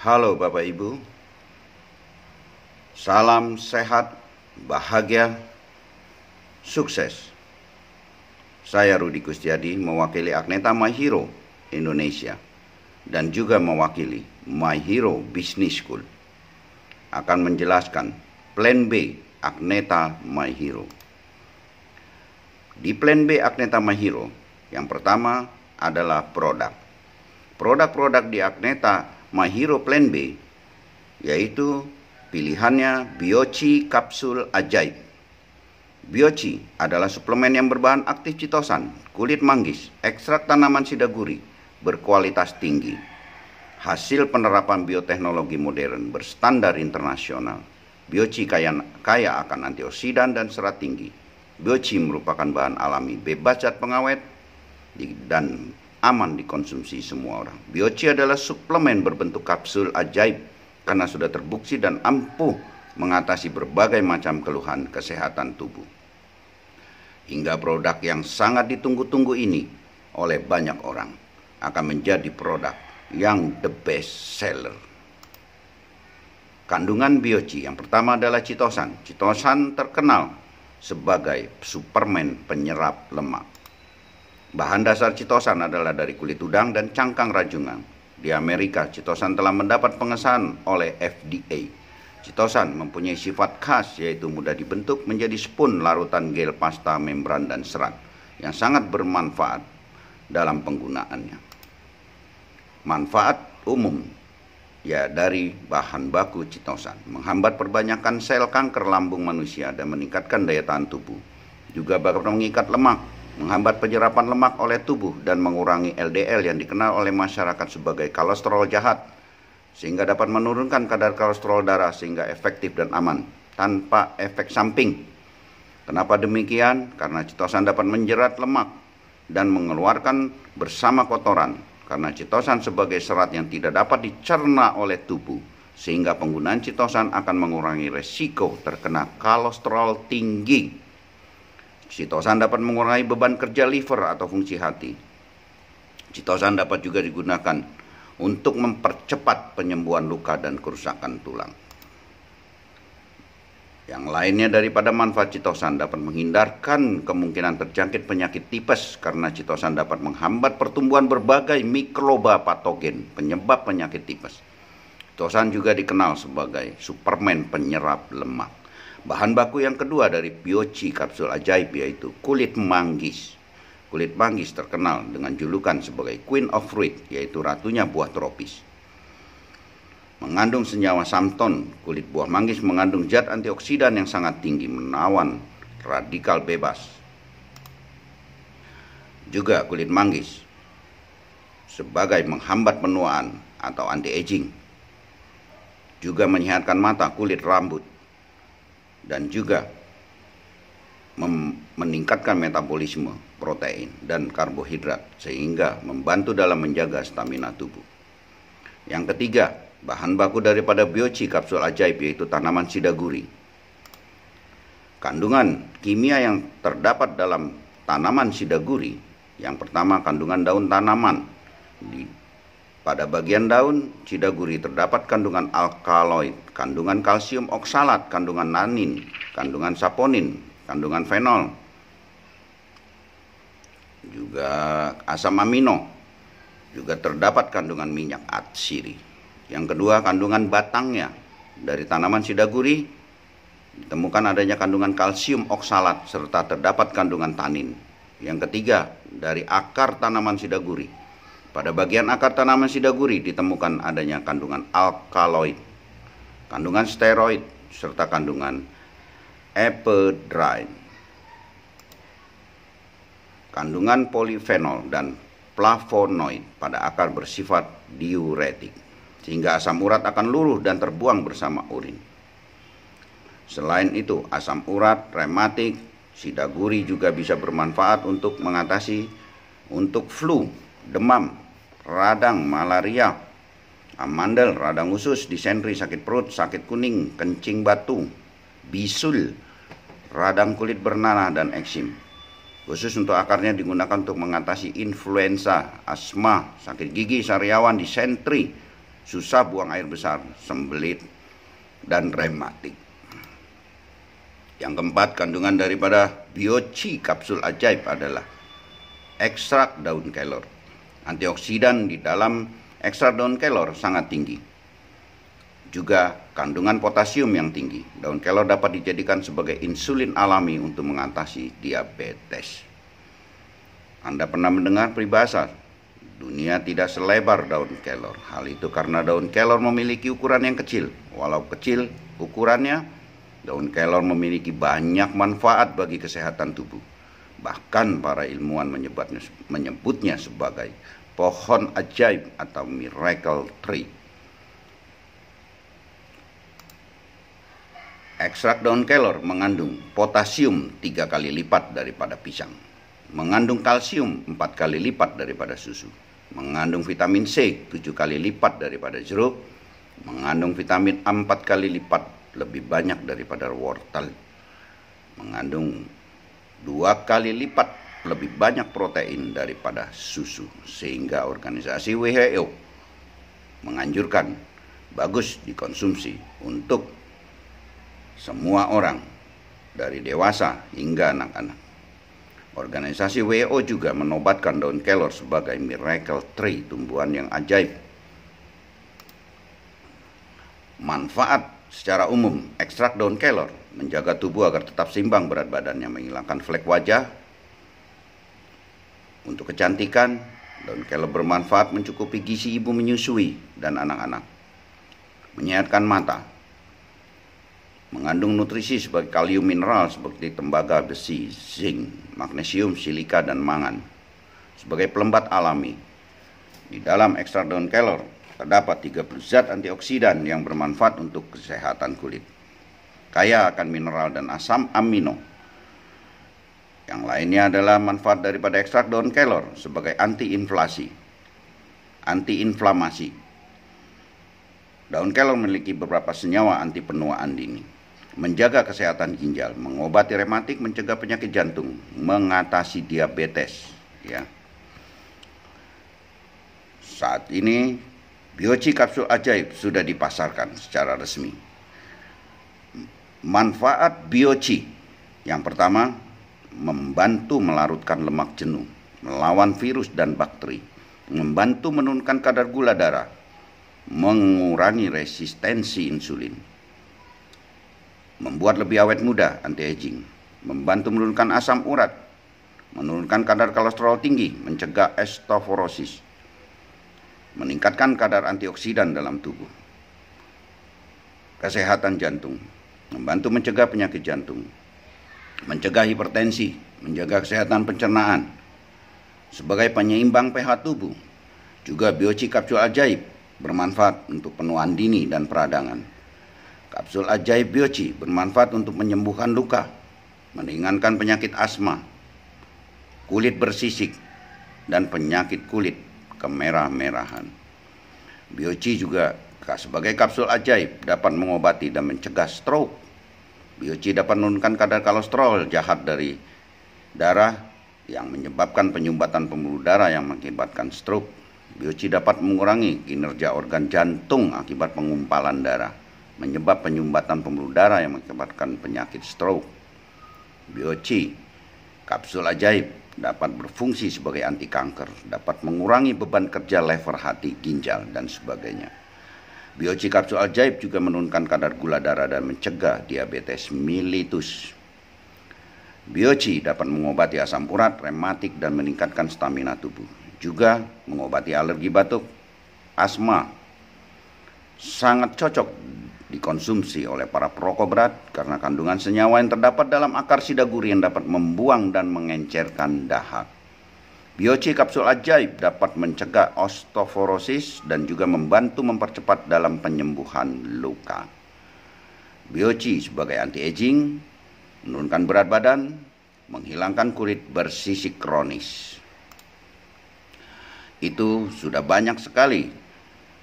Halo Bapak Ibu, salam sehat, bahagia, sukses. Saya Rudi Kustiadi mewakili Agneta My Hero Indonesia dan juga mewakili My Hero Business School akan menjelaskan plan B Agneta My Hero. Di plan B Agneta My Hero, yang pertama adalah produk. Produk-produk di Agneta my hero plan B, yaitu pilihannya Biochi Kapsul Ajaib. Biochi adalah suplemen yang berbahan aktif citosan, kulit manggis, ekstrak tanaman sidaguri, berkualitas tinggi. Hasil penerapan bioteknologi modern berstandar internasional. Biochi kaya, kaya akan antioksidan dan serat tinggi. Biochi merupakan bahan alami bebas zat pengawet dan aman dikonsumsi semua orang. Bioci adalah suplemen berbentuk kapsul ajaib karena sudah terbukti dan ampuh mengatasi berbagai macam keluhan kesehatan tubuh. Hingga produk yang sangat ditunggu-tunggu ini oleh banyak orang akan menjadi produk yang the best seller. Kandungan bioci yang pertama adalah citosan. Citosan terkenal sebagai superman penyerap lemak. Bahan dasar citosan adalah dari kulit udang dan cangkang rajungan. Di Amerika, citosan telah mendapat pengesahan oleh FDA. Citosan mempunyai sifat khas yaitu mudah dibentuk menjadi spoon larutan gel pasta, membran, dan serat yang sangat bermanfaat dalam penggunaannya. Manfaat umum ya dari bahan baku citosan menghambat perbanyakan sel kanker lambung manusia dan meningkatkan daya tahan tubuh juga bakal mengikat lemak menghambat penyerapan lemak oleh tubuh dan mengurangi LDL yang dikenal oleh masyarakat sebagai kolesterol jahat, sehingga dapat menurunkan kadar kolesterol darah sehingga efektif dan aman, tanpa efek samping. Kenapa demikian? Karena citosan dapat menjerat lemak dan mengeluarkan bersama kotoran, karena citosan sebagai serat yang tidak dapat dicerna oleh tubuh, sehingga penggunaan citosan akan mengurangi resiko terkena kolesterol tinggi. Sitosan dapat mengurangi beban kerja liver atau fungsi hati. Sitosan dapat juga digunakan untuk mempercepat penyembuhan luka dan kerusakan tulang. Yang lainnya daripada manfaat citosan dapat menghindarkan kemungkinan terjangkit penyakit tipes karena citosan dapat menghambat pertumbuhan berbagai mikroba patogen penyebab penyakit tipes. Citosan juga dikenal sebagai superman penyerap lemak. Bahan baku yang kedua dari Pioci kapsul ajaib yaitu kulit manggis. Kulit manggis terkenal dengan julukan sebagai Queen of Fruit yaitu ratunya buah tropis. Mengandung senyawa samton, kulit buah manggis mengandung zat antioksidan yang sangat tinggi menawan radikal bebas. Juga kulit manggis sebagai menghambat penuaan atau anti-aging. Juga menyehatkan mata, kulit, rambut, dan juga meningkatkan metabolisme protein dan karbohidrat sehingga membantu dalam menjaga stamina tubuh. Yang ketiga, bahan baku daripada bioci kapsul ajaib yaitu tanaman sidaguri. Kandungan kimia yang terdapat dalam tanaman sidaguri yang pertama kandungan daun tanaman pada bagian daun cidaguri terdapat kandungan alkaloid, kandungan kalsium oksalat, kandungan nanin, kandungan saponin, kandungan fenol, juga asam amino, juga terdapat kandungan minyak atsiri. Yang kedua, kandungan batangnya dari tanaman cidaguri ditemukan adanya kandungan kalsium oksalat serta terdapat kandungan tanin. Yang ketiga, dari akar tanaman sidaguri pada bagian akar tanaman sidaguri ditemukan adanya kandungan alkaloid, kandungan steroid, serta kandungan epidrine. Kandungan polifenol dan plafonoid pada akar bersifat diuretik, sehingga asam urat akan luruh dan terbuang bersama urin. Selain itu, asam urat, rematik, sidaguri juga bisa bermanfaat untuk mengatasi untuk flu demam, radang, malaria, amandel, radang usus, disentri, sakit perut, sakit kuning, kencing batu, bisul, radang kulit bernanah, dan eksim. Khusus untuk akarnya digunakan untuk mengatasi influenza, asma, sakit gigi, sariawan, disentri, susah buang air besar, sembelit, dan rematik. Yang keempat, kandungan daripada bioci kapsul ajaib adalah ekstrak daun kelor Antioksidan di dalam ekstrak daun kelor sangat tinggi. Juga kandungan potasium yang tinggi. Daun kelor dapat dijadikan sebagai insulin alami untuk mengatasi diabetes. Anda pernah mendengar peribahasa Dunia tidak selebar daun kelor. Hal itu karena daun kelor memiliki ukuran yang kecil. Walau kecil ukurannya, daun kelor memiliki banyak manfaat bagi kesehatan tubuh. Bahkan para ilmuwan menyebutnya, menyebutnya sebagai pohon ajaib atau miracle tree. Ekstrak daun kelor mengandung potasium tiga kali lipat daripada pisang, mengandung kalsium empat kali lipat daripada susu, mengandung vitamin C tujuh kali lipat daripada jeruk, mengandung vitamin A empat kali lipat lebih banyak daripada wortel, mengandung dua kali lipat lebih banyak protein daripada susu sehingga organisasi WHO menganjurkan bagus dikonsumsi untuk semua orang dari dewasa hingga anak-anak. Organisasi WHO juga menobatkan daun kelor sebagai miracle tree, tumbuhan yang ajaib. Manfaat secara umum, ekstrak daun kelor menjaga tubuh agar tetap seimbang berat badannya, menghilangkan flek wajah, untuk kecantikan, daun kelor bermanfaat mencukupi gizi ibu menyusui dan anak-anak, menyehatkan mata, mengandung nutrisi sebagai kalium mineral seperti tembaga, besi, zinc, magnesium, silika, dan mangan, sebagai pelembat alami. Di dalam ekstrak daun kelor terdapat 30 zat antioksidan yang bermanfaat untuk kesehatan kulit kaya akan mineral dan asam amino. Yang lainnya adalah manfaat daripada ekstrak daun kelor sebagai antiinflasi, antiinflamasi. Daun kelor memiliki beberapa senyawa anti penuaan dini, menjaga kesehatan ginjal, mengobati rematik, mencegah penyakit jantung, mengatasi diabetes, ya. Saat ini Biochi kapsul ajaib sudah dipasarkan secara resmi Manfaat bioci. Yang pertama, membantu melarutkan lemak jenuh, melawan virus dan bakteri, membantu menurunkan kadar gula darah, mengurangi resistensi insulin, membuat lebih awet muda anti aging, membantu menurunkan asam urat, menurunkan kadar kolesterol tinggi, mencegah estoforosis, meningkatkan kadar antioksidan dalam tubuh, kesehatan jantung, membantu mencegah penyakit jantung, mencegah hipertensi, menjaga kesehatan pencernaan, sebagai penyeimbang pH tubuh, juga bioci kapsul ajaib bermanfaat untuk penuaan dini dan peradangan. Kapsul ajaib bioci bermanfaat untuk menyembuhkan luka, meringankan penyakit asma, kulit bersisik, dan penyakit kulit kemerah-merahan. Bioci juga sebagai kapsul ajaib dapat mengobati dan mencegah stroke. Bioci dapat menurunkan kadar kolesterol jahat dari darah yang menyebabkan penyumbatan pembuluh darah yang mengakibatkan stroke. Bioci dapat mengurangi kinerja organ jantung akibat pengumpalan darah, menyebab penyumbatan pembuluh darah yang mengakibatkan penyakit stroke. Bioci, kapsul ajaib, dapat berfungsi sebagai anti kanker, dapat mengurangi beban kerja lever hati, ginjal, dan sebagainya. Bioci kapsul ajaib juga menurunkan kadar gula darah dan mencegah diabetes mellitus. Bioci dapat mengobati asam urat, rematik, dan meningkatkan stamina tubuh. Juga mengobati alergi batuk, asma. Sangat cocok dikonsumsi oleh para perokok berat karena kandungan senyawa yang terdapat dalam akar sidaguri yang dapat membuang dan mengencerkan dahak. BOC kapsul ajaib dapat mencegah osteoporosis dan juga membantu mempercepat dalam penyembuhan luka. BOC sebagai anti-aging, menurunkan berat badan, menghilangkan kulit bersisik kronis. Itu sudah banyak sekali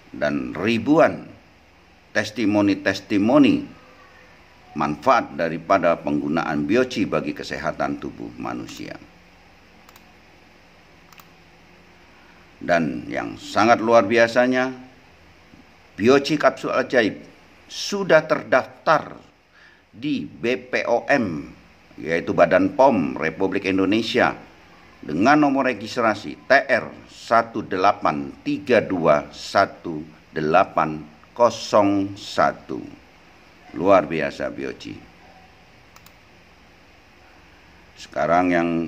dan ribuan testimoni-testimoni manfaat daripada penggunaan bioci bagi kesehatan tubuh manusia. dan yang sangat luar biasanya Bioci Kapsul Ajaib sudah terdaftar di BPOM yaitu Badan POM Republik Indonesia dengan nomor registrasi TR 18321801 Luar biasa Bioci. Sekarang yang